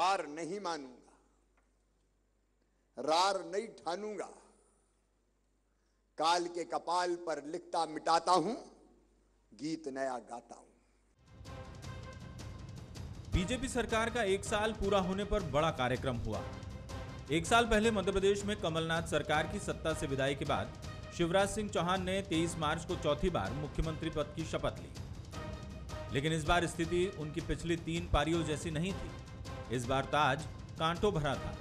हार नहीं मानूंगा रार नहीं ठानूंगा काल के कपाल पर लिखता मिटाता हूं गीत नया गाता हूं बीजेपी सरकार का एक साल पूरा होने पर बड़ा कार्यक्रम हुआ एक साल पहले मध्य प्रदेश में कमलनाथ सरकार की सत्ता से विदाई के बाद शिवराज सिंह चौहान ने 23 मार्च को चौथी बार मुख्यमंत्री पद की शपथ ली लेकिन इस बार स्थिति उनकी पिछली तीन पारियों जैसी नहीं थी इस बार ताज तो कांटों भरा था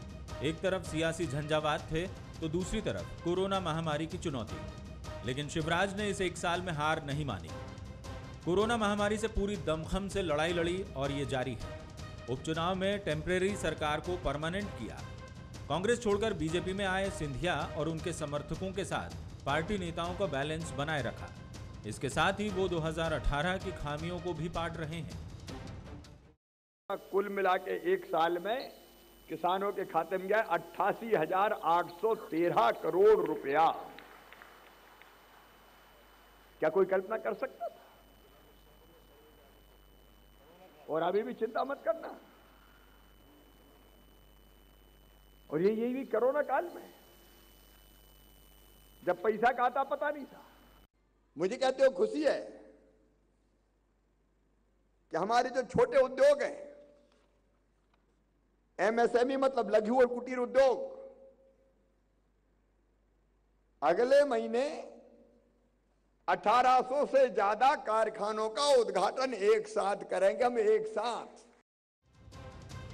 एक तरफ सियासी झंझावात थे तो दूसरी तरफ कोरोना महामारी की चुनौती लेकिन शिवराज ने इसे एक साल में हार नहीं मानी कोरोना महामारी से पूरी दमखम से लड़ाई लड़ी और ये जारी है उपचुनाव में टेम्परेरी सरकार को परमानेंट किया कांग्रेस छोड़कर बीजेपी में आए सिंधिया और उनके समर्थकों के साथ पार्टी नेताओं का बैलेंस बनाए रखा इसके साथ ही वो 2018 की खामियों को भी पाट रहे हैं कुल मिला के एक साल में किसानों के खाते में गया अट्ठासी हजार आठ सौ तेरह करोड़ रुपया क्या कोई कल्पना कर सकता था और अभी भी चिंता मत करना और ये ये भी कोरोना काल में जब पैसा का आता पता नहीं था मुझे कहते हो खुशी है कि हमारे जो छोटे उद्योग हैं एमएसएमई e मतलब लघु और कुटीर उद्योग अगले महीने 1800 से ज्यादा कारखानों का उद्घाटन एक साथ करेंगे हम एक साथ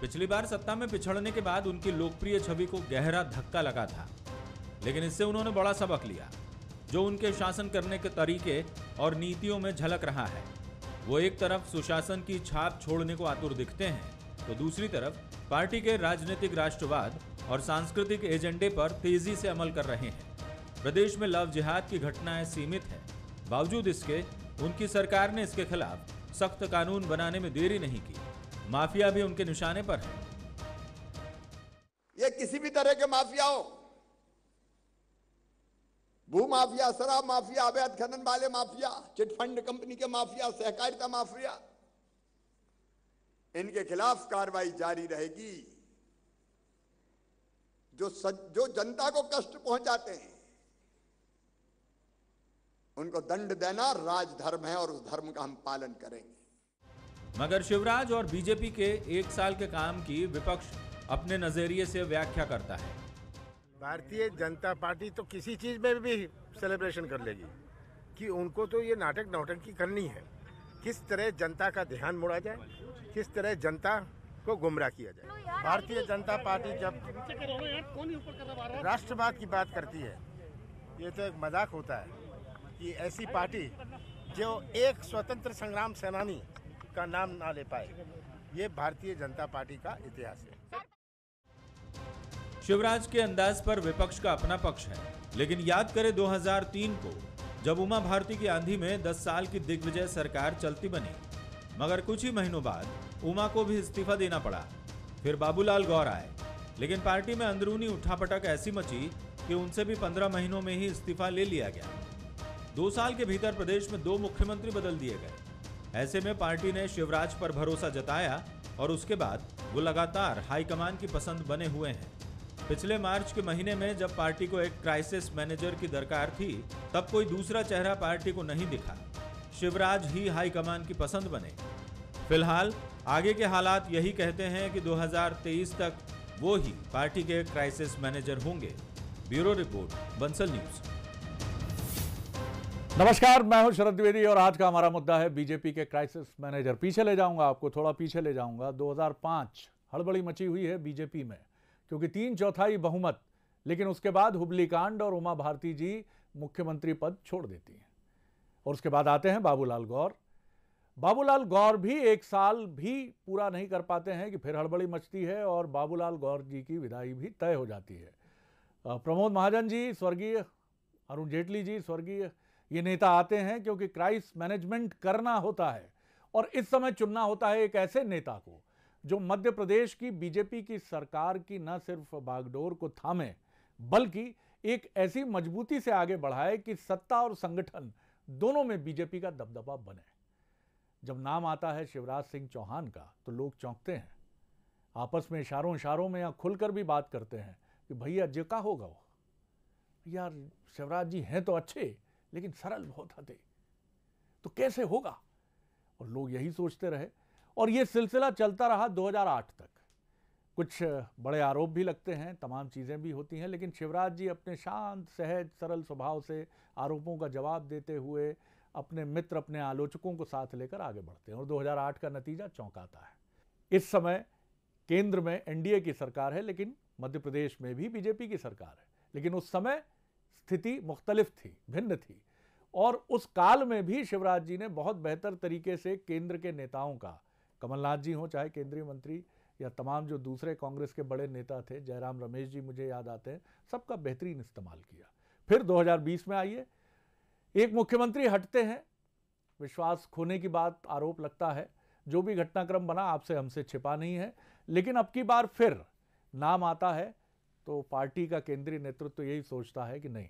पिछली बार सत्ता में पिछड़ने के बाद उनकी लोकप्रिय छवि को गहरा धक्का लगा था लेकिन इससे उन्होंने बड़ा सबक लिया जो उनके शासन करने के तरीके और नीतियों में झलक रहा है वो एक तरफ सुशासन की छाप छोड़ने को आतुर दिखते हैं तो दूसरी तरफ पार्टी के राजनीतिक राष्ट्रवाद और सांस्कृतिक एजेंडे पर तेजी से अमल कर रहे हैं प्रदेश में लव जिहाद की घटनाएं सीमित है बावजूद इसके उनकी सरकार ने इसके खिलाफ सख्त कानून बनाने में देरी नहीं की माफिया भी उनके निशाने पर है ये किसी भी तरह के माफिया हो भू माफिया शराब माफिया अवैध खनन वाले माफिया चिटफंड कंपनी के माफिया सहकारिता माफिया इनके खिलाफ कार्रवाई जारी रहेगी जो सज, जो जनता को कष्ट पहुंचाते हैं उनको दंड देना राजधर्म है और उस धर्म का हम पालन करेंगे मगर शिवराज और बीजेपी के एक साल के काम की विपक्ष अपने नजरिए से व्याख्या करता है भारतीय जनता पार्टी तो किसी चीज में भी सेलिब्रेशन कर लेगी कि उनको तो ये नाटक नौटंकी करनी है किस तरह जनता का ध्यान मुड़ा जाए किस तरह जनता को गुमराह किया जाए तो भारतीय जनता पार्टी जब राष्ट्रवाद की बात करती है ये तो एक मजाक होता है कि ऐसी पार्टी जो एक स्वतंत्र संग्राम सेनानी का नाम ना ले पाए ये भारतीय जनता पार्टी का इतिहास है शिवराज के अंदाज पर विपक्ष का अपना पक्ष है लेकिन याद करें 2003 को जब उमा भारती की आंधी में 10 साल की दिग्विजय सरकार चलती बनी मगर कुछ ही महीनों बाद उमा को भी इस्तीफा देना पड़ा फिर बाबूलाल गौर आए लेकिन पार्टी में अंदरूनी उठापटक ऐसी मची कि उनसे भी पंद्रह महीनों में ही इस्तीफा ले लिया गया दो साल के भीतर प्रदेश में दो मुख्यमंत्री बदल दिए गए ऐसे में पार्टी ने शिवराज पर भरोसा जताया और उसके बाद वो लगातार हाईकमान की पसंद बने हुए हैं पिछले मार्च के महीने में जब पार्टी को एक क्राइसिस मैनेजर की दरकार थी तब कोई दूसरा चेहरा पार्टी को नहीं दिखा शिवराज ही हाईकमान की पसंद बने फिलहाल आगे के हालात यही कहते हैं कि 2023 तक वो ही पार्टी के क्राइसिस मैनेजर होंगे ब्यूरो रिपोर्ट बंसल न्यूज नमस्कार मैं हूं शरद द्विवेदी और आज का हमारा मुद्दा है बीजेपी के क्राइसिस मैनेजर पीछे ले जाऊंगा आपको थोड़ा पीछे ले जाऊंगा 2005 हड़बड़ी मची हुई है बीजेपी में क्योंकि तीन चौथाई बहुमत लेकिन उसके बाद हुबली कांड और उमा भारती जी मुख्यमंत्री पद छोड़ देती हैं और उसके बाद आते हैं बाबूलाल गौर बाबूलाल गौर भी एक साल भी पूरा नहीं कर पाते हैं कि फिर हड़बड़ी मचती है और बाबूलाल गौर जी की विदाई भी तय हो जाती है प्रमोद महाजन जी स्वर्गीय अरुण जेटली जी स्वर्गीय ये नेता आते हैं क्योंकि क्राइस मैनेजमेंट करना होता है और इस समय चुनना होता है एक ऐसे नेता को जो मध्य प्रदेश की बीजेपी की सरकार की न सिर्फ बागडोर को थामे बल्कि एक ऐसी मजबूती से आगे बढ़ाए कि सत्ता और संगठन दोनों में बीजेपी का दबदबा बने जब नाम आता है शिवराज सिंह चौहान का तो लोग चौंकते हैं आपस में इशारों इशारों में या खुलकर भी बात करते हैं कि भैया जे का होगा वो यार शिवराज जी हैं तो अच्छे लेकिन सरल बहुत हते तो कैसे होगा और लोग यही सोचते रहे और ये सिलसिला चलता रहा 2008 तक कुछ बड़े आरोप भी लगते हैं तमाम चीज़ें भी होती हैं लेकिन शिवराज जी अपने शांत सहज सरल स्वभाव से आरोपों का जवाब देते हुए अपने मित्र अपने आलोचकों को साथ लेकर आगे बढ़ते हैं और 2008 का नतीजा चौंकाता है इस समय केंद्र में एनडीए की सरकार है लेकिन मध्य प्रदेश में भी बीजेपी की सरकार है लेकिन उस समय स्थिति मुख्तलिफ थी भिन्न थी और उस काल में भी शिवराज जी ने बहुत बेहतर तरीके से केंद्र के नेताओं का कमलनाथ जी हों चाहे केंद्रीय मंत्री या तमाम जो दूसरे कांग्रेस के बड़े नेता थे जयराम रमेश जी मुझे याद आते हैं सबका बेहतरीन इस्तेमाल किया फिर 2020 में आइए एक मुख्यमंत्री हटते हैं विश्वास खोने की बात आरोप लगता है जो भी घटनाक्रम बना आपसे हमसे छिपा नहीं है लेकिन अब की बार फिर नाम आता है तो पार्टी का केंद्रीय नेतृत्व तो यही सोचता है कि नहीं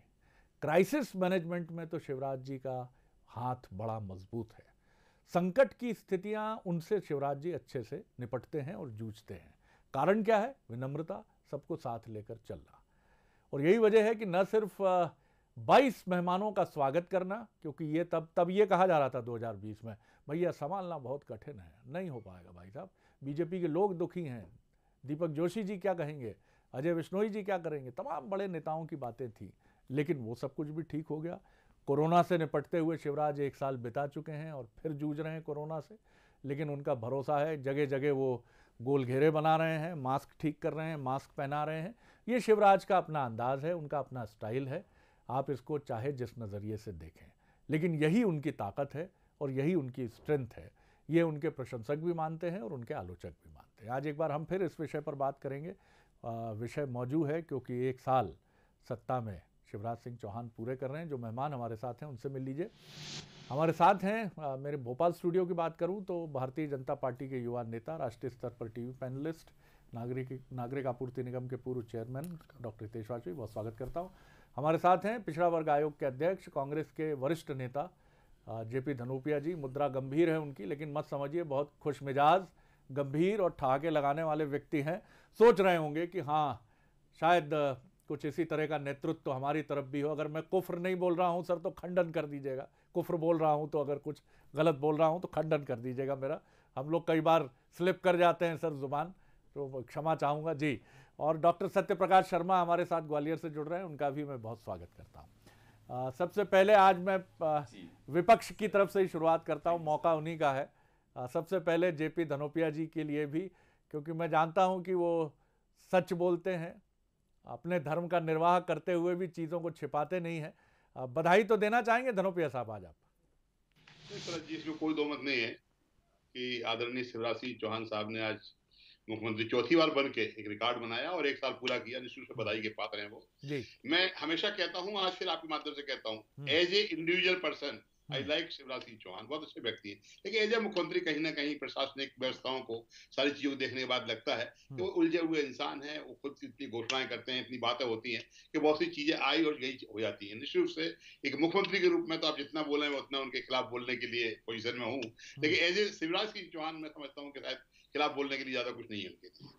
क्राइसिस मैनेजमेंट में तो शिवराज जी का हाथ बड़ा मजबूत है संकट की स्थितियां उनसे शिवराज जी अच्छे से निपटते हैं और जूझते हैं कारण क्या है विनम्रता सबको साथ लेकर चलना और यही वजह है कि न सिर्फ 22 मेहमानों का स्वागत करना क्योंकि ये तब तब ये कहा जा रहा था 2020 में भैया संभालना बहुत कठिन है नहीं हो पाएगा भाई साहब बीजेपी के लोग दुखी हैं दीपक जोशी जी क्या कहेंगे अजय विश्नोई जी क्या करेंगे तमाम बड़े नेताओं की बातें थी लेकिन वो सब कुछ भी ठीक हो गया कोरोना से निपटते हुए शिवराज एक साल बिता चुके हैं और फिर जूझ रहे हैं कोरोना से लेकिन उनका भरोसा है जगह जगह वो गोल घेरे बना रहे हैं मास्क ठीक कर रहे हैं मास्क पहना रहे हैं ये शिवराज का अपना अंदाज है उनका अपना स्टाइल है आप इसको चाहे जिस नज़रिए से देखें लेकिन यही उनकी ताकत है और यही उनकी स्ट्रेंथ है ये उनके प्रशंसक भी मानते हैं और उनके आलोचक भी मानते हैं आज एक बार हम फिर इस विषय पर बात करेंगे विषय मौजूद है क्योंकि एक साल सत्ता में शिवराज सिंह चौहान पूरे कर रहे हैं जो मेहमान हमारे साथ हैं उनसे मिल लीजिए हमारे साथ हैं मेरे भोपाल स्टूडियो की बात करूं तो भारतीय जनता पार्टी के युवा नेता राष्ट्रीय स्तर पर टीवी पैनलिस्ट नागरिक नागरिक आपूर्ति निगम के पूर्व चेयरमैन डॉक्टर हितेश वाजपेयी बहुत स्वागत करता हूँ हमारे साथ हैं पिछड़ा वर्ग आयोग के अध्यक्ष कांग्रेस के वरिष्ठ नेता जेपी धनोपिया जी मुद्रा गंभीर है उनकी लेकिन मत समझिए बहुत खुश मिजाज गंभीर और ठहाके लगाने वाले व्यक्ति हैं सोच रहे होंगे कि हाँ शायद कुछ इसी तरह का नेतृत्व तो हमारी तरफ भी हो अगर मैं कुफ्र नहीं बोल रहा हूँ सर तो खंडन कर दीजिएगा कुफ्र बोल रहा हूँ तो अगर कुछ गलत बोल रहा हूँ तो खंडन कर दीजिएगा मेरा हम लोग कई बार स्लिप कर जाते हैं सर ज़ुबान तो क्षमा चाहूँगा जी और डॉक्टर सत्यप्रकाश शर्मा हमारे साथ ग्वालियर से जुड़ रहे हैं उनका भी मैं बहुत स्वागत करता हूँ सबसे पहले आज मैं आ, विपक्ष की तरफ से ही शुरुआत करता हूँ मौका उन्हीं का है आ, सबसे पहले जेपी धनोपिया जी के लिए भी क्योंकि मैं जानता हूँ कि वो सच बोलते हैं अपने धर्म का निर्वाह करते हुए भी चीज़ों को छिपाते नहीं है बधाई तो देना चाहेंगे धनोपिया साहब आज आप जी इसमें कोई दो मत नहीं है कि आदरणीय शिवराज सिंह चौहान साहब ने आज मुख्यमंत्री चौथी बार बन के एक रिकॉर्ड बनाया और एक साल पूरा किया निश्चित बधाई के पात्र हैं वो मैं हमेशा कहता हूँ आज फिर आपके माध्यम से कहता हूँ as a individual person I like Shivraj Singh Chouhan बहुत अच्छे व्यक्ति है लेकिन एज ए मुख्यमंत्री कहीं ना कहीं प्रशासनिक व्यवस्थाओं को सारी चीजों को देखने के बाद लगता है कि वो hmm. उलझे हुए इंसान है वो खुद इतनी घोषणाएं करते हैं इतनी बातें होती हैं कि बहुत सी चीजें आई और गई हो जाती है निश्चित रूप से एक मुख्यमंत्री के रूप में तो आप जितना बोले मैं उतना उनके खिलाफ बोलने के लिए पोजिशन में हूँ hmm. लेकिन एज ए शिवराज सिंह चौहान मैं समझता हूँ कि शायद खिलाफ बोलने के लिए ज्यादा कुछ नहीं है उनके लिए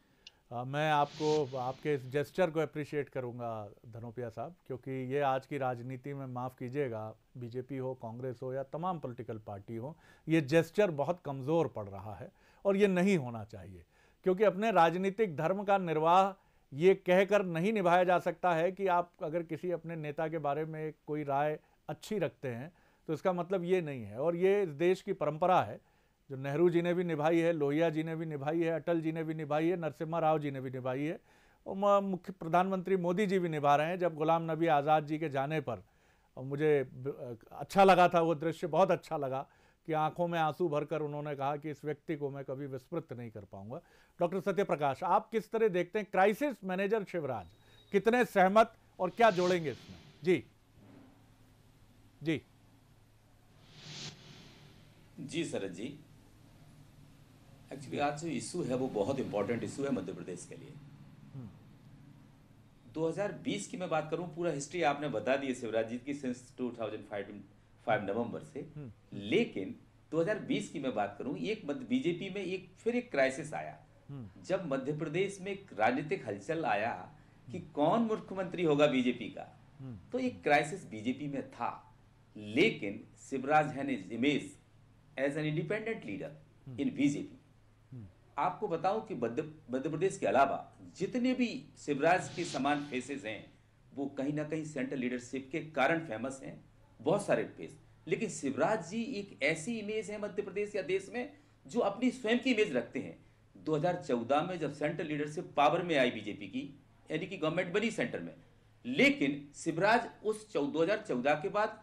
आ, मैं आपको आपके इस जेस्चर को अप्रिशिएट करूंगा धनोपिया साहब क्योंकि ये आज की राजनीति में माफ़ कीजिएगा बीजेपी हो कांग्रेस हो या तमाम पॉलिटिकल पार्टी हो ये जेस्चर बहुत कमज़ोर पड़ रहा है और ये नहीं होना चाहिए क्योंकि अपने राजनीतिक धर्म का निर्वाह ये कहकर नहीं निभाया जा सकता है कि आप अगर किसी अपने नेता के बारे में कोई राय अच्छी रखते हैं तो इसका मतलब ये नहीं है और ये इस देश की परंपरा है जो नेहरू जी ने भी निभाई है लोहिया जी ने भी निभाई है अटल जी ने भी निभाई है नरसिम्हा राव जी ने भी निभाई है और मुख्य प्रधानमंत्री मोदी जी भी निभा रहे हैं जब गुलाम नबी आज़ाद जी के जाने पर और मुझे अच्छा लगा था वो दृश्य बहुत अच्छा लगा कि आंखों में आंसू भरकर उन्होंने कहा कि इस व्यक्ति को मैं कभी विस्मृत नहीं कर पाऊंगा डॉक्टर सत्यप्रकाश आप किस तरह देखते हैं क्राइसिस मैनेजर शिवराज कितने सहमत और क्या जोड़ेंगे इसमें जी जी जी सरद जी एक्चुअली आज जो इशू है वो बहुत इंपॉर्टेंट इशू है मध्य प्रदेश के लिए 2020 हम्म। की मैं बात करूं पूरा हिस्ट्री आपने बता दी शिवराज जी की सिंस 2005 नवंबर से हम्म। लेकिन 2020 की मैं बात करूं एक मध्य बीजेपी में एक फिर एक क्राइसिस आया हम्म। जब मध्य प्रदेश में एक राजनीतिक हलचल आया कि कौन मुख्यमंत्री होगा बीजेपी का तो एक क्राइसिस बीजेपी में था लेकिन शिवराज हैन his image as an independent leader in BJP आपको बताऊं कि मध्य प्रदेश के अलावा जितने भी शिवराज के समान फेसेस हैं वो कहीं ना कहीं सेंट्रल लीडरशिप के कारण फेमस हैं बहुत सारे फेस लेकिन शिवराज जी एक ऐसी इमेज है मध्य प्रदेश या देश में जो अपनी स्वयं की इमेज रखते हैं 2014 में जब सेंट्रल लीडरशिप पावर में आई बीजेपी की यानी कि गवर्नमेंट बनी सेंटर में लेकिन शिवराज उस दो के बाद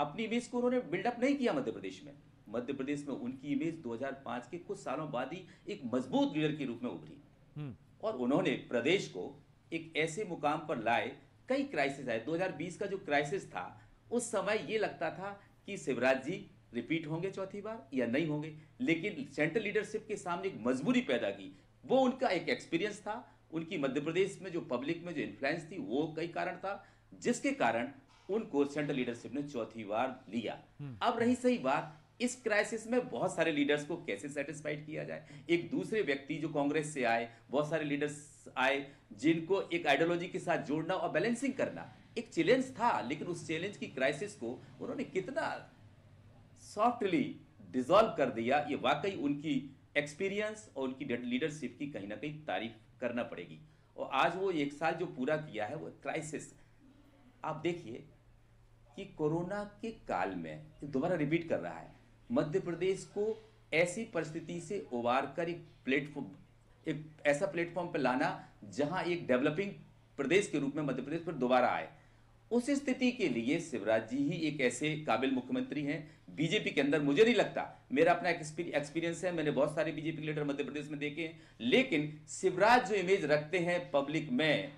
अपनी इमेज को उन्होंने बिल्डअप नहीं किया मध्य प्रदेश में मध्य प्रदेश में उनकी इमेज 2005 के कुछ सालों बाद ही एक मजबूत लीडर के रूप में उभरी हम्म। और उन्होंने प्रदेश को एक ऐसे मुकाम पर लाए कई क्राइसिस आए 2020 का जो क्राइसिस था उस समय ये लगता था कि शिवराज जी रिपीट होंगे चौथी बार या नहीं होंगे लेकिन सेंट्रल लीडरशिप के सामने एक मजबूरी पैदा की वो उनका एक एक्सपीरियंस था उनकी मध्य प्रदेश में जो पब्लिक में जो इन्फ्लुएंस थी वो कई कारण था जिसके कारण उनको सेंट्रल लीडरशिप ने चौथी बार लिया हम्म। अब रही सही बात इस क्राइसिस में बहुत सारे लीडर्स को कैसे सेटिस्फाइड किया जाए एक दूसरे व्यक्ति जो कांग्रेस से आए बहुत सारे लीडर्स आए जिनको एक आइडियोलॉजी के साथ जोड़ना और बैलेंसिंग करना एक चैलेंज था लेकिन उस चैलेंज की क्राइसिस को उन्होंने कितना सॉफ्टली डिजॉल्व कर दिया ये वाकई उनकी एक्सपीरियंस और उनकी लीडरशिप की कहीं ना कहीं तारीफ करना पड़ेगी और आज वो एक साल जो पूरा किया है वो क्राइसिस आप देखिए कि कोरोना के काल में दोबारा रिपीट कर रहा है मध्य प्रदेश को ऐसी परिस्थिति से उबार कर एक प्लेटफॉर्म एक ऐसा प्लेटफॉर्म पर लाना जहां एक डेवलपिंग प्रदेश के रूप में मध्य प्रदेश पर दोबारा आए उस स्थिति के लिए शिवराज जी ही एक ऐसे काबिल मुख्यमंत्री हैं बीजेपी के अंदर मुझे नहीं लगता मेरा अपना एक्सपीरियंस है मैंने बहुत सारे बीजेपी के लीडर मध्य प्रदेश में देखे हैं लेकिन शिवराज जो इमेज रखते हैं पब्लिक में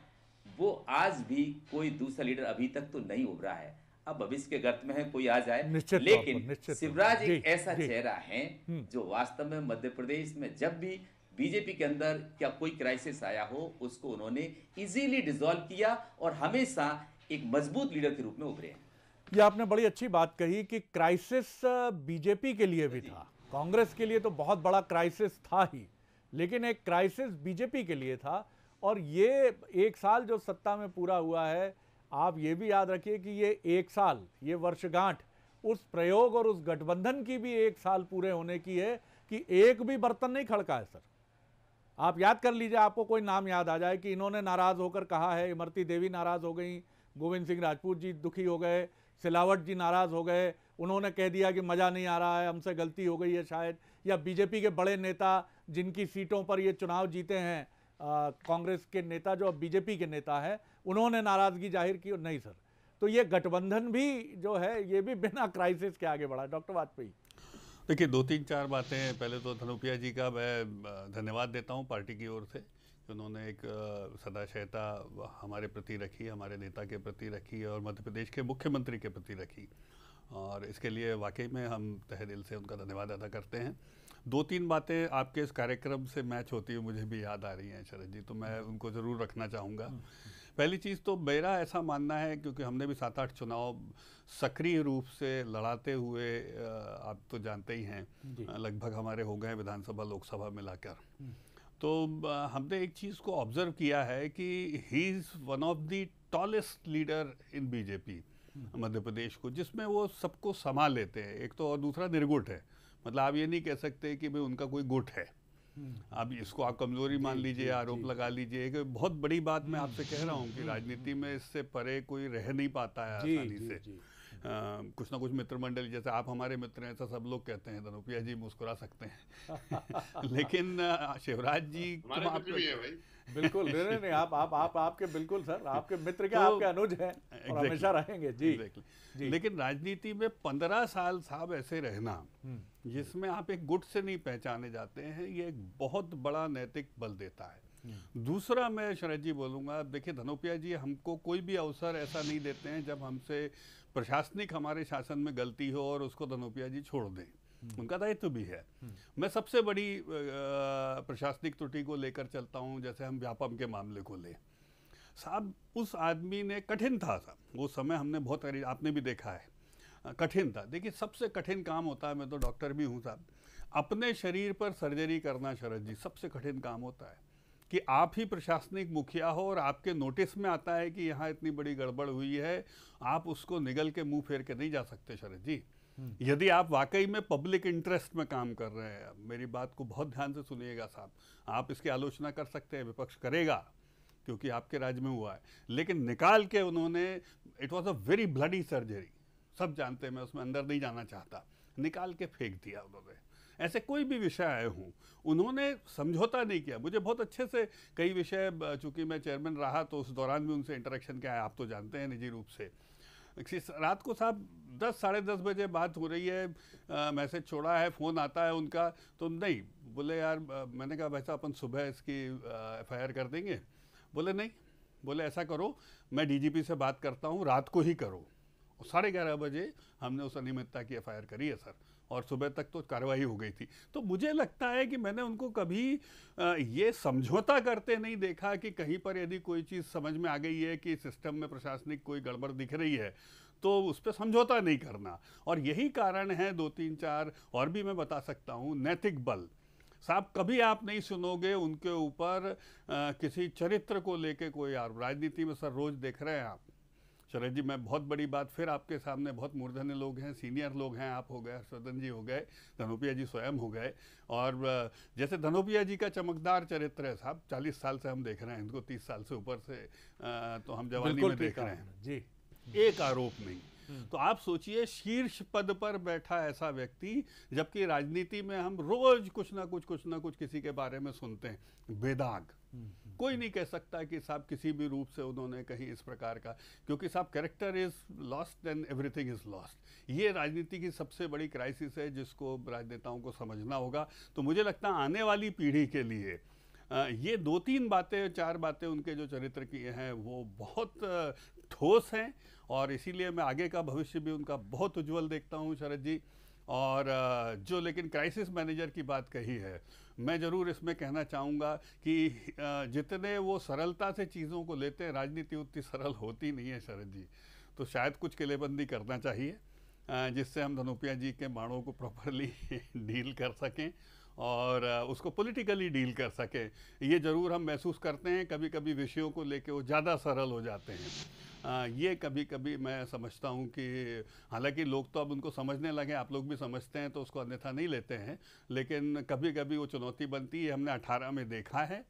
वो आज भी कोई दूसरा लीडर अभी तक तो नहीं उभरा है अब भविष्य के गर्त में है कोई आ जाए लेकिन शिवराज एक ऐसा चेहरा है हम्म। जो वास्तव में मध्य प्रदेश में जब भी बीजेपी के अंदर क्या कोई क्राइसिस आया हो उसको उन्होंने इजीली डिजोल्व किया और हमेशा एक मजबूत लीडर के रूप में उभरे ये आपने बड़ी अच्छी बात कही कि क्राइसिस बीजेपी के लिए भी था कांग्रेस के लिए तो बहुत बड़ा क्राइसिस था ही लेकिन एक क्राइसिस बीजेपी के लिए था और ये एक साल जो सत्ता में पूरा हुआ है आप ये भी याद रखिए कि ये एक साल ये वर्षगांठ उस प्रयोग और उस गठबंधन की भी एक साल पूरे होने की है कि एक भी बर्तन नहीं खड़का है सर आप याद कर लीजिए आपको कोई नाम याद आ जाए कि इन्होंने नाराज़ होकर कहा है इमरती देवी नाराज़ हो गई गोविंद सिंह राजपूत जी दुखी हो गए सिलावट जी नाराज़ हो गए उन्होंने कह दिया कि मज़ा नहीं आ रहा है हमसे गलती हो गई है शायद या बीजेपी के बड़े नेता जिनकी सीटों पर ये चुनाव जीते हैं कांग्रेस के नेता जो अब बीजेपी के नेता हैं उन्होंने नाराज़गी जाहिर की और नहीं सर तो ये गठबंधन भी जो है ये भी बिना क्राइसिस के आगे बढ़ा डॉक्टर वाजपेयी देखिए दो तीन चार बातें पहले तो धनुपिया जी का मैं धन्यवाद देता हूँ पार्टी की ओर से कि उन्होंने एक सदाशयता हमारे प्रति रखी हमारे नेता के प्रति रखी और मध्य प्रदेश के मुख्यमंत्री के प्रति रखी और इसके लिए वाकई में हम तहे दिल से उनका धन्यवाद अदा करते हैं दो तीन बातें आपके इस कार्यक्रम से मैच होती हुई मुझे भी याद आ रही हैं शरद जी तो मैं उनको ज़रूर रखना चाहूँगा पहली चीज़ तो मेरा ऐसा मानना है क्योंकि हमने भी सात आठ चुनाव सक्रिय रूप से लड़ाते हुए आप तो जानते ही हैं लगभग हमारे हो गए विधानसभा लोकसभा मिलाकर हम्म। तो हमने एक चीज़ को ऑब्जर्व किया है कि he is one of the tallest leader in BJP Madhya Pradesh को जिसमें वो सबको संभाल लेते हैं एक तो और दूसरा निर्गुट है मतलब आप ये नहीं कह सकते कि भाई उनका कोई गुट है हम्म। अब इसको आप कमजोरी मान लीजिए आरोप लगा लीजिए कि बहुत बड़ी बात मैं हम्म। आपसे कह रहा हूँ कि हम्म, राजनीति में इससे परे कोई रह नहीं पाता है आसानी से कुछ ना कुछ मित्र मंडल जैसे आप हमारे मित्र हैं ऐसा सब लोग कहते हैं धनुपिया जी मुस्कुरा सकते हैं लेकिन शिवराज जी हाँ, आप बिल्कुल नहीं नहीं आप आप आप आपके बिल्कुल सर तो आपके मित्र के तो आपके अनुज हैं और हमेशा रहेंगे जी, जी लेकिन राजनीति में पंद्रह साल साहब ऐसे रहना हम्म। जिसमें आप एक गुट से नहीं पहचाने जाते हैं ये एक बहुत बड़ा नैतिक बल देता है हम्म। दूसरा मैं शरद जी बोलूंगा देखिए धनोपिया जी हमको कोई भी अवसर ऐसा नहीं देते हैं जब हमसे प्रशासनिक हमारे शासन में गलती हो और उसको धनोपिया जी छोड़ दें उनका दायित्व भी है मैं सबसे बड़ी प्रशासनिक त्रुटि को लेकर चलता हूँ जैसे हम व्यापम के मामले को ले साहब उस आदमी ने कठिन था साहब वो समय हमने बहुत आपने भी देखा है कठिन था देखिए सबसे कठिन काम होता है मैं तो डॉक्टर भी हूँ साहब अपने शरीर पर सर्जरी करना शरद जी सबसे कठिन काम होता है कि आप ही प्रशासनिक मुखिया हो और आपके नोटिस में आता है कि यहाँ इतनी बड़ी गड़बड़ हुई है आप उसको निगल के मुंह फेर के नहीं जा सकते शरद जी हम्म। यदि आप वाकई में पब्लिक इंटरेस्ट में काम कर रहे हैं मेरी बात को बहुत ध्यान से सुनिएगा साहब आप इसकी आलोचना कर सकते हैं विपक्ष करेगा क्योंकि आपके राज्य में हुआ है लेकिन निकाल के उन्होंने it was a very bloody surgery सब जानते हैं मैं उसमें अंदर नहीं जाना चाहता निकाल के फेंक दिया उन्होंने ऐसे कोई भी विषय आए हों उन्होंने समझौता नहीं किया मुझे बहुत अच्छे से कई विषय चूंकि मैं चेयरमैन रहा तो उस दौरान भी उनसे इंटरेक्शन किया है आप तो जानते हैं निजी रूप से रात को साहब दस साढ़े दस बजे बात हो रही है मैसेज छोड़ा है फ़ोन आता है उनका तो नहीं बोले यार मैंने कहा भाई साहब अपन सुबह इसकी एफ कर देंगे बोले नहीं बोले ऐसा करो मैं डीजीपी से बात करता हूँ रात को ही करो साढ़े ग्यारह बजे हमने उस अनियमितता की एफ करी है सर और सुबह तक तो कार्रवाई हो गई थी तो मुझे लगता है कि मैंने उनको कभी ये समझौता करते नहीं देखा कि कहीं पर यदि कोई चीज़ समझ में आ गई है कि सिस्टम में प्रशासनिक कोई गड़बड़ दिख रही है तो उस पर समझौता नहीं करना और यही कारण है दो तीन चार और भी मैं बता सकता हूँ नैतिक बल साहब कभी आप नहीं सुनोगे उनके ऊपर किसी चरित्र को लेके कोई राजनीति में सर रोज देख रहे हैं आप चले जी मैं बहुत बड़ी बात फिर आपके सामने बहुत मूर्धन्य लोग हैं सीनियर लोग हैं आप हो गए हर्षवर्धन जी हो गए धनोपिया जी स्वयं हो गए और जैसे धनोपिया जी का चमकदार चरित्र है साहब चालीस साल से हम देख रहे हैं इनको तीस साल से ऊपर से तो हम जवानी में देख रहे हैं जी एक आरोप नहीं तो आप सोचिए शीर्ष पद पर बैठा ऐसा व्यक्ति जबकि राजनीति में हम रोज कुछ ना कुछ कुछ ना कुछ किसी के बारे में सुनते हैं बेदाग कोई नहीं कह सकता कि साहब किसी भी रूप से उन्होंने कहीं इस प्रकार का क्योंकि साहब character is lost then everything is lost ये राजनीति की सबसे बड़ी क्राइसिस है जिसको राजनेताओं को समझना होगा तो मुझे लगता है आने वाली पीढ़ी के लिए ये दो तीन बातें चार बातें उनके जो चरित्र की हैं वो बहुत ठोस हैं और इसीलिए मैं आगे का भविष्य भी उनका बहुत उज्जवल देखता हूँ शरद जी और जो लेकिन क्राइसिस मैनेजर की बात कही है मैं ज़रूर इसमें कहना चाहूँगा कि जितने वो सरलता से चीज़ों को लेते हैं राजनीति उतनी सरल होती नहीं है शरद जी तो शायद कुछ किलेबंदी करना चाहिए जिससे हम धनुपिया जी के बाणों को प्रॉपरली डील कर सकें और उसको पॉलिटिकली डील कर सकें ये ज़रूर हम महसूस करते हैं कभी कभी विषयों को लेके वो ज़्यादा सरल हो जाते हैं आ, ये कभी कभी मैं समझता हूँ कि हालांकि लोग तो अब उनको समझने लगे आप लोग भी समझते हैं तो उसको अन्यथा नहीं लेते हैं लेकिन कभी कभी वो चुनौती बनती है हमने अठारह में देखा है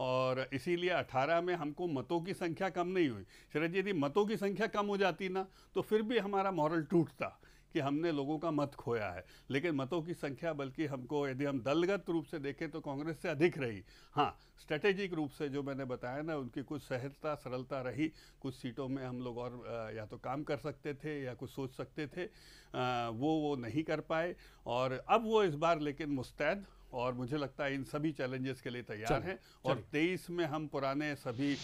और इसीलिए 18 में हमको मतों की संख्या कम नहीं हुई शरद जी यदि मतों की संख्या कम हो जाती ना तो फिर भी हमारा मॉरल टूटता कि हमने लोगों का मत खोया है लेकिन मतों की संख्या बल्कि हमको यदि हम दलगत रूप से देखें तो कांग्रेस से अधिक रही हाँ स्ट्रेटेजिक रूप से जो मैंने बताया ना उनकी कुछ सहजता सरलता रही कुछ सीटों में हम लोग और या तो काम कर सकते थे या कुछ सोच सकते थे वो वो नहीं कर पाए और अब वो इस बार लेकिन मुस्तैद और मुझे लगता है इन सभी चैलेंजेस के लिए तैयार हैं और 23 में हम पुराने सभी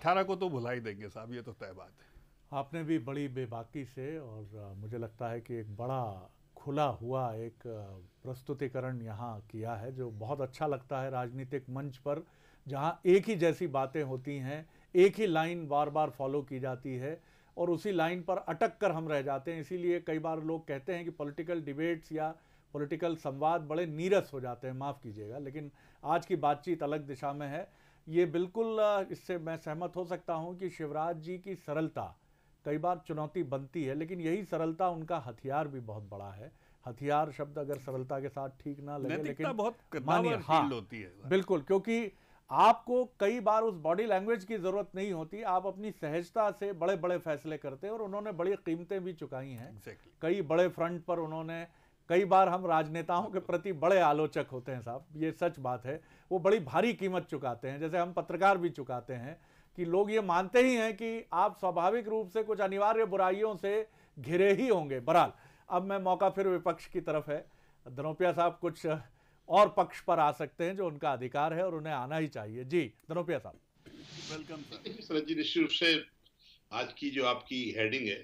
18 को तो भुलाई देंगे साहब ये तो तय बात है आपने भी बड़ी बेबाकी से और मुझे लगता है कि एक बड़ा खुला हुआ एक प्रस्तुतिकरण यहाँ किया है जो बहुत अच्छा लगता है राजनीतिक मंच पर जहाँ एक ही जैसी बातें होती हैं एक ही लाइन बार बार फॉलो की जाती है और उसी लाइन पर अटक कर हम रह जाते हैं इसीलिए कई बार लोग कहते हैं कि पॉलिटिकल डिबेट्स या पॉलिटिकल संवाद बड़े नीरस हो जाते हैं माफ़ कीजिएगा लेकिन आज की बातचीत अलग दिशा में है ये बिल्कुल इससे मैं सहमत हो सकता हूँ कि शिवराज जी की सरलता कई बार चुनौती बनती है लेकिन यही सरलता उनका हथियार भी बहुत बड़ा है हथियार शब्द अगर सरलता के साथ ठीक ना लगे लेकिन बहुत मानिए हाँ होती है बिल्कुल क्योंकि आपको कई बार उस बॉडी लैंग्वेज की जरूरत नहीं होती आप अपनी सहजता से बड़े बड़े फैसले करते हैं और उन्होंने बड़ी कीमतें भी चुकाई हैं exactly. कई बड़े फ्रंट पर उन्होंने कई बार हम राजनेताओं के प्रति बड़े आलोचक होते हैं साहब ये सच बात है वो बड़ी भारी कीमत चुकाते हैं जैसे हम पत्रकार भी चुकाते हैं कि लोग ये मानते ही हैं कि आप स्वाभाविक रूप से कुछ अनिवार्य बुराइयों से घिरे ही होंगे बहरहाल अब मैं मौका फिर विपक्ष की तरफ है धनोपिया साहब कुछ और पक्ष पर आ सकते हैं जो उनका अधिकार है और उन्हें आना ही चाहिए जी धनोपिया साहब वेलकम सर जी निश्चित रूप से आज की जो आपकी हेडिंग है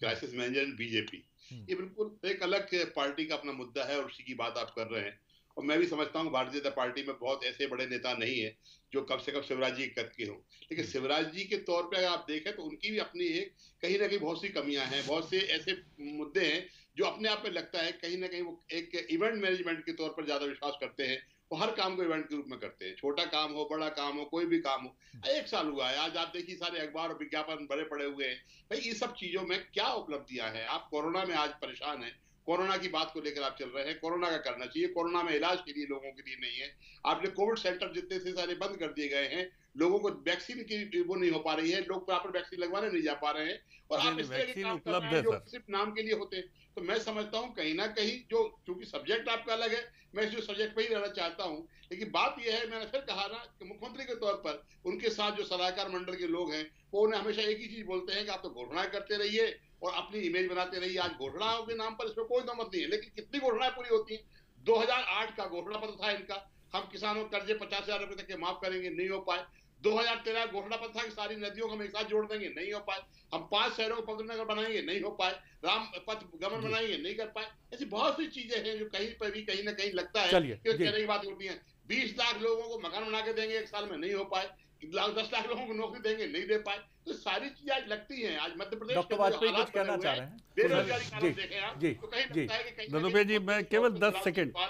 क्राइसिस मैनेजर बीजेपी ये बिल्कुल एक अलग पार्टी का अपना मुद्दा है और उसी की बात आप कर रहे हैं और मैं भी समझता हूँ भारतीय जनता पार्टी में बहुत ऐसे बड़े नेता नहीं है जो कम से कम शिवराज जी कद के हों लेकिन हम्म। शिवराज जी के तौर पर अगर आप देखें तो उनकी भी अपनी एक कहीं ना कहीं बहुत सी कमियां हैं बहुत से ऐसे मुद्दे हैं जो अपने आप में लगता है कहीं ना कहीं वो एक इवेंट मैनेजमेंट के तौर पर ज्यादा विश्वास करते हैं वो हर काम को इवेंट के रूप में करते हैं छोटा काम हो बड़ा काम हो कोई भी काम हो हम्म। एक साल हुआ है आज आप देखिए सारे अखबार और विज्ञापन बड़े पड़े हुए हैं भाई ये सब चीजों में क्या उपलब्धियां हैं आप कोरोना में आज परेशान हैं कोरोना की बात को लेकर आप चल रहे हैं कोरोना का करना चाहिए कोरोना में इलाज के लिए लोगों के लिए नहीं है आपने कोविड सेंटर जितने से सारे बंद कर दिए गए हैं लोगों को वैक्सीन की वो नहीं हो पा रही है लोग प्रॉपर वैक्सीन लगवाने नहीं जा पा रहे हैं और आप के काम कर रहे हैं जो सिर्फ नाम के लिए होते हैं तो मैं समझता हूँ कहीं ना कहीं जो क्योंकि सब्जेक्ट आपका अलग है मैं इस सब्जेक्ट पर ही रहना चाहता हूँ लेकिन बात यह है मैंने फिर कहा ना कि मुख्यमंत्री के तौर पर उनके साथ जो सलाहकार मंडल के लोग हैं वो उन्हें हमेशा एक ही चीज बोलते हैं कि आप तो घोषणा करते रहिए और अपनी इमेज बनाते रहिए आज घोषणाओं के नाम पर इसमें कोई दमत नहीं है लेकिन कितनी घोषणाएं पूरी होती हैं दो का घोषणा पत्र था इनका हम किसानों कर्जे पचास हजार रुपए तक के माफ करेंगे नहीं हो पाए 2013 घोषणा पत्र था कि सारी नदियों को हम एक साथ जोड़ देंगे नहीं हो पाए हम पांच शहरों को पवित्र नगर बनाएंगे नहीं हो पाए राम पथ गमन बनाएंगे नहीं कर पाए ऐसी बहुत सी चीजें हैं जो कहीं पर भी कहीं ना कहीं लगता है कि की बात उठी है बीस लाख लोगों को मकान बना के देंगे एक साल में नहीं हो पाए दस लाख लोगों को नौकरी देंगे नहीं दे पाए तो सारी चीजें आज लगती हैं आज मध्य प्रदेश डॉक्टर वाजपेयी कुछ कहना चाह रहे हैं बेरोजगारी आप तो कहीं कि जी मैं केवल दस सेकंड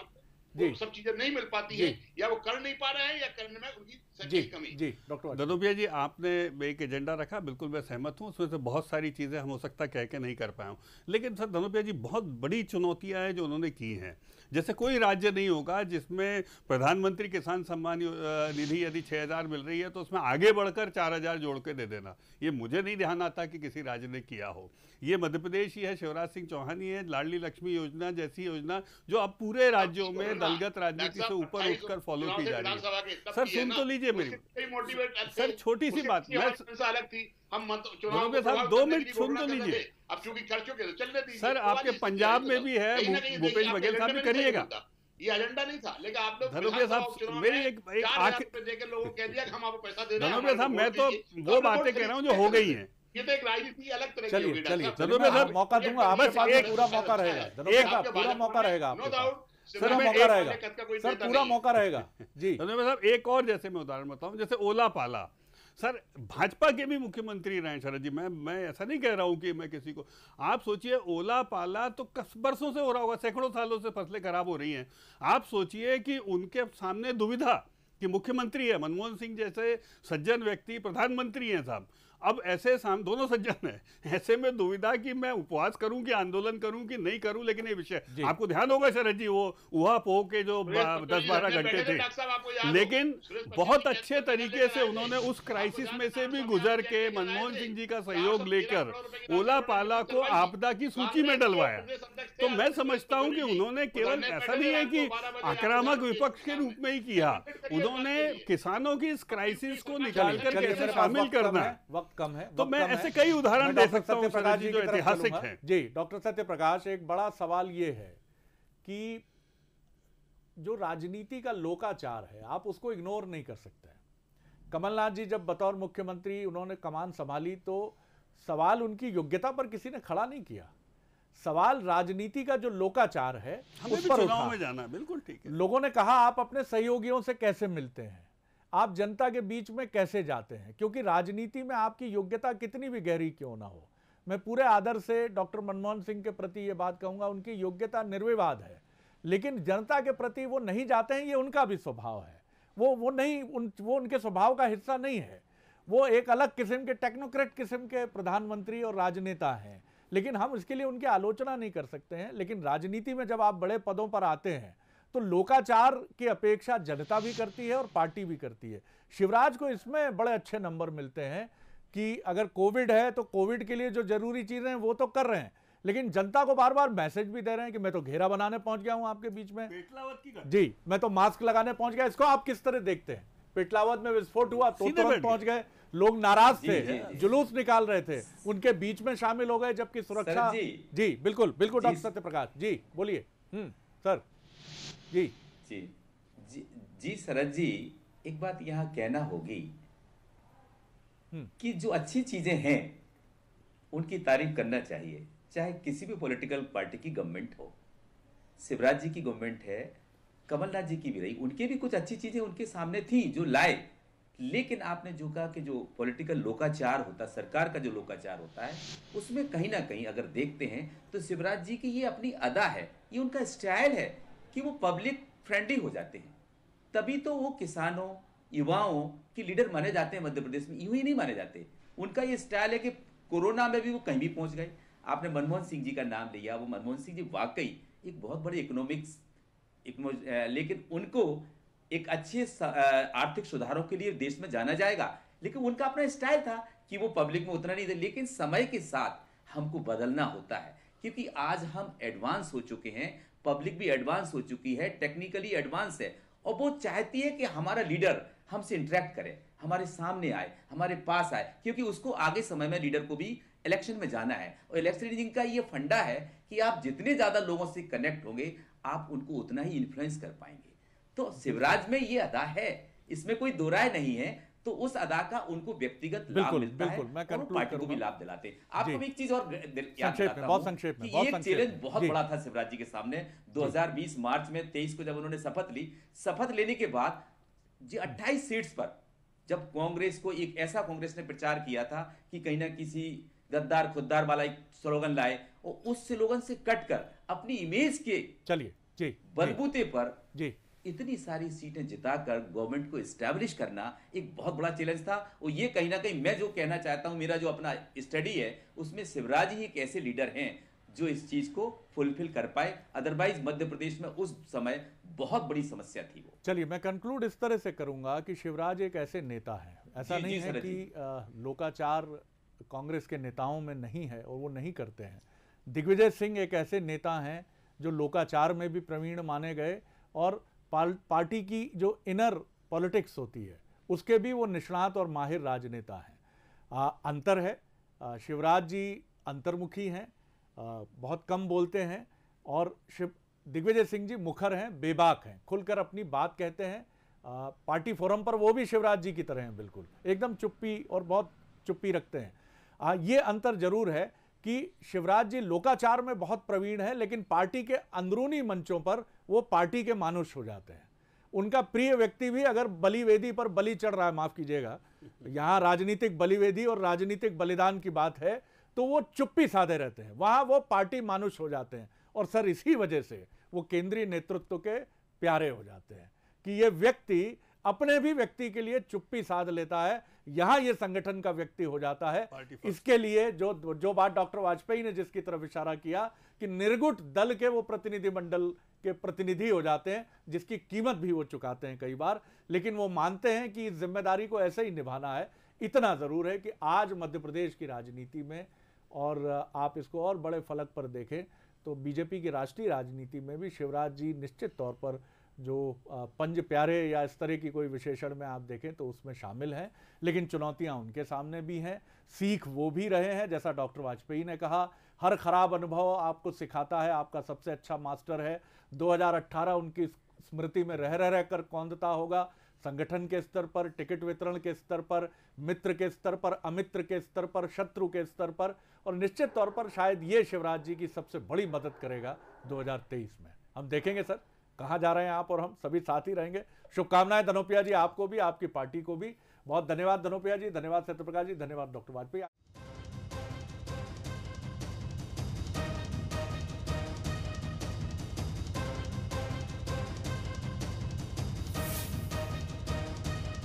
सब चीजें नहीं मिल पाती है या वो कर नहीं पा रहे हैं या करने में उनकी जी जी डॉक्टर ददो भैया जी आपने एक एजेंडा रखा बिल्कुल मैं सहमत हूँ उसमें से बहुत सारी चीज़ें हम हो सकता कह के नहीं कर पाए हूँ लेकिन सर धनु भैया जी बहुत बड़ी चुनौतियाँ हैं जो उन्होंने की हैं जैसे कोई राज्य नहीं होगा जिसमें प्रधानमंत्री किसान सम्मान निधि यदि छः हज़ार मिल रही है तो उसमें आगे बढ़कर चार हज़ार जोड़ के दे देना ये मुझे नहीं ध्यान आता कि किसी राज्य ने किया हो ये मध्य प्रदेश ही है शिवराज सिंह चौहान ही है लाडली लक्ष्मी योजना जैसी योजना जो अब पूरे राज्यों में दलगत राजनीति से ऊपर उठकर फॉलो की जा रही है सर सुन तो लीजिए लीजिए मेरी सर छोटी सी बात मैं अलग थी हम चुनाव साहब दो मिनट सुन तो लीजिए अब चूंकि कर चुके तो चलने दीजिए सर तो आपके पंजाब में भी है भूपेश बघेल साहब भी करिएगा ये एजेंडा नहीं था लेकिन आप लोग साहब मैं तो वो बातें कह रहा हूँ जो हो गई हैं ये तो एक राजनीति अलग तरह चलिए चलिए मौका दूंगा पूरा मौका रहेगा पूरा मौका रहेगा नो डाउट सर मौका रहेगा सर पूरा मौका रहेगा जी साहब एक और जैसे मैं उदाहरण बताऊं जैसे ओला पाला सर भाजपा के भी मुख्यमंत्री रहे शरद जी मैं मैं ऐसा नहीं कह रहा हूं कि मैं किसी को आप सोचिए ओला पाला तो कस बरसों से हो रहा होगा सैकड़ों सालों से फसलें खराब हो रही हैं आप सोचिए कि उनके सामने दुविधा कि मुख्यमंत्री है मनमोहन सिंह जैसे सज्जन व्यक्ति प्रधानमंत्री हैं साहब अब ऐसे साम दोनों सज्जन है ऐसे में दुविधा कि मैं उपवास करूं कि आंदोलन करूं कि नहीं करूं लेकिन ये विषय आपको ध्यान होगा शरद जी वो वह पोह के जो दस बारह घंटे थे लेकिन बहुत अच्छे तरीके से उन्होंने उस क्राइसिस में से भी गुजर के मनमोहन सिंह जी का सहयोग लेकर ओला पाला को आपदा की सूची में डलवाया तो मैं समझता हूं कि उन्होंने केवल ऐसा नहीं है कि आक्रामक विपक्ष के रूप में ही किया उन्होंने किसानों की इस क्राइसिस को निकाल कर कैसे शामिल करना कम है तो मैं ऐसे कई उदाहरण दे सकता हूं प्रकाश जी जो ऐतिहासिक हैं जी डॉक्टर सत्य प्रकाश एक बड़ा सवाल यह है कि जो राजनीति का लोकाचार है आप उसको इग्नोर नहीं कर सकते कमलनाथ जी जब बतौर मुख्यमंत्री उन्होंने कमान संभाली तो सवाल उनकी योग्यता पर किसी ने खड़ा नहीं किया सवाल राजनीति का जो लोकाचार है उस पर में जाना बिल्कुल ठीक है लोगों ने कहा आप अपने सहयोगियों से कैसे मिलते हैं आप जनता के बीच में कैसे जाते हैं क्योंकि राजनीति में आपकी योग्यता कितनी भी गहरी क्यों ना हो मैं पूरे आदर से डॉक्टर मनमोहन सिंह के प्रति ये बात कहूँगा उनकी योग्यता निर्विवाद है लेकिन जनता के प्रति वो नहीं जाते हैं ये उनका भी स्वभाव है वो वो नहीं उन वो उनके स्वभाव का हिस्सा नहीं है वो एक अलग किस्म के टेक्नोक्रेट किस्म के प्रधानमंत्री और राजनेता हैं लेकिन हम इसके लिए उनकी आलोचना नहीं कर सकते हैं लेकिन राजनीति में जब आप बड़े पदों पर आते हैं तो लोकाचार की अपेक्षा जनता भी करती है और पार्टी भी करती है शिवराज को इसमें बड़े अच्छे नंबर मिलते हैं कि अगर कोविड है तो कोविड के लिए जो जरूरी चीज़ें हैं वो तो कर रहे हैं लेकिन जनता को बार बार मैसेज भी दे रहे हैं कि मैं तो घेरा बनाने पहुंच गया हूं आपके बीच में पेटलावत की जी मैं तो मास्क लगाने पहुंच गया इसको आप किस तरह देखते हैं पेटलावत में विस्फोट हुआ तो तुरंत पहुंच गए लोग नाराज थे जुलूस निकाल रहे थे उनके बीच में शामिल हो गए जबकि सुरक्षा जी, बिल्कुल बिल्कुल डॉक्टर सत्यप्रकाश जी बोलिए हम्म, सर जी जी जी, जी शरद जी एक बात यहाँ कहना होगी हम्म। कि जो अच्छी चीज़ें हैं उनकी तारीफ करना चाहिए चाहे किसी भी पॉलिटिकल पार्टी की गवर्नमेंट हो शिवराज जी की गवर्नमेंट है कमलनाथ जी की भी रही उनके भी कुछ अच्छी चीज़ें उनके सामने थी जो लाए लेकिन आपने जो कहा कि जो पॉलिटिकल लोकाचार होता है सरकार का जो लोकाचार होता है उसमें कहीं ना कहीं अगर देखते हैं तो शिवराज जी की ये अपनी अदा है ये उनका स्टाइल है कि वो पब्लिक फ्रेंडली हो जाते हैं तभी तो वो किसानों युवाओं के लीडर माने जाते हैं मध्य प्रदेश में यूं ही नहीं माने जाते उनका ये स्टाइल है कि कोरोना में भी वो कहीं भी पहुंच गए आपने मनमोहन सिंह जी का नाम लिया वो मनमोहन सिंह जी वाकई एक बहुत बड़े इकोनॉमिक्स लेकिन उनको एक अच्छे आर्थिक सुधारों के लिए देश में जाना जाएगा लेकिन उनका अपना स्टाइल था कि वो पब्लिक में उतना नहीं था लेकिन समय के साथ हमको बदलना होता है क्योंकि आज हम एडवांस हो चुके हैं पब्लिक भी एडवांस हो चुकी है टेक्निकली एडवांस है और वो चाहती है कि हमारा लीडर हमसे इंटरेक्ट करे हमारे सामने आए हमारे पास आए क्योंकि उसको आगे समय में लीडर को भी इलेक्शन में जाना है और इलेक्शन का ये फंडा है कि आप जितने ज़्यादा लोगों से कनेक्ट होंगे आप उनको उतना ही इन्फ्लुएंस कर पाएंगे तो शिवराज में ये अदा है इसमें कोई दो राय नहीं है तो उस अदा का उनको व्यक्तिगत लाभ मिलता बिल्कुल, है मैं और पार्टी को भी लाभ दिलाते हैं आपको एक चीज और बहुत संक्षेप में एक चैलेंज बहुत बड़ा था शिवराज जी के सामने 2020 मार्च में 23 को जब उन्होंने शपथ ली शपथ लेने के बाद जी अट्ठाईस सीट्स पर जब कांग्रेस को एक ऐसा कांग्रेस ने प्रचार किया था कि कहीं ना किसी गद्दार खुद्दार वाला एक स्लोगन लाए और उस स्लोगन से कटकर अपनी इमेज के चलिए बलबूते पर जी इतनी सारी सीटें जिताकर गवर्नमेंट को स्टैब्लिश करना एक बहुत बड़ा चैलेंज था और ये कहीं ना कहीं मैं जो कहना चाहता हूँ मेरा जो अपना स्टडी है उसमें शिवराज ही एक ऐसे लीडर हैं जो इस चीज को फुलफिल कर पाए अदरवाइज मध्य प्रदेश में उस समय बहुत बड़ी समस्या थी वो चलिए मैं कंक्लूड इस तरह से करूंगा कि शिवराज एक ऐसे नेता है ऐसा जी, नहीं जी, है कि लोकाचार कांग्रेस के नेताओं में नहीं है और वो नहीं करते हैं दिग्विजय सिंह एक ऐसे नेता हैं जो लोकाचार में भी प्रवीण माने गए और पार्टी की जो इनर पॉलिटिक्स होती है उसके भी वो निष्णात और माहिर राजनेता हैं अंतर है आ, शिवराज जी अंतर्मुखी हैं बहुत कम बोलते हैं और शिव दिग्विजय सिंह जी मुखर हैं बेबाक हैं खुलकर अपनी बात कहते हैं आ, पार्टी फोरम पर वो भी शिवराज जी की तरह हैं बिल्कुल एकदम चुप्पी और बहुत चुप्पी रखते हैं आ, ये अंतर जरूर है कि शिवराज जी लोकाचार में बहुत प्रवीण है लेकिन पार्टी के अंदरूनी मंचों पर वो पार्टी के मानुष हो जाते हैं उनका प्रिय व्यक्ति भी अगर बलिवेदी पर बलि चढ़ रहा है माफ कीजिएगा यहाँ राजनीतिक बलिवेदी और राजनीतिक बलिदान की बात है तो वो चुप्पी साधे रहते हैं वहाँ वो पार्टी मानुष हो जाते हैं और सर इसी वजह से वो केंद्रीय नेतृत्व के प्यारे हो जाते हैं कि ये व्यक्ति अपने भी व्यक्ति के लिए चुप्पी साध लेता है यहां यह संगठन का व्यक्ति हो जाता है इसके लिए जो जो बात डॉक्टर वाजपेयी ने जिसकी तरफ इशारा किया कि निर्गुट दल के वो प्रतिनिधि मंडल के प्रतिनिधि हो जाते हैं जिसकी कीमत भी वो चुकाते हैं कई बार लेकिन वो मानते हैं कि इस जिम्मेदारी को ऐसे ही निभाना है इतना ज़रूर है कि आज मध्य प्रदेश की राजनीति में और आप इसको और बड़े फलक पर देखें तो बीजेपी की राष्ट्रीय राजनीति में भी शिवराज जी निश्चित तौर पर जो पंज प्यारे या इस तरह की कोई विशेषण में आप देखें तो उसमें शामिल हैं लेकिन चुनौतियां उनके सामने भी हैं सीख वो भी रहे हैं जैसा डॉक्टर वाजपेयी ने कहा हर खराब अनुभव आपको सिखाता है आपका सबसे अच्छा मास्टर है 2018 उनकी स्मृति में रह रह रह कर कौंधता होगा संगठन के स्तर पर टिकट वितरण के स्तर पर मित्र के स्तर पर अमित्र के स्तर पर शत्रु के स्तर पर और निश्चित तौर पर शायद ये शिवराज जी की सबसे बड़ी मदद करेगा 2023 में हम देखेंगे सर कहाँ जा रहे हैं आप और हम सभी साथ ही रहेंगे शुभकामनाएं धनोपिया जी आपको भी आपकी पार्टी को भी बहुत धन्यवाद धनोपिया जी धन्यवाद सत्यप्रकाश जी धन्यवाद डॉक्टर वाजपेयी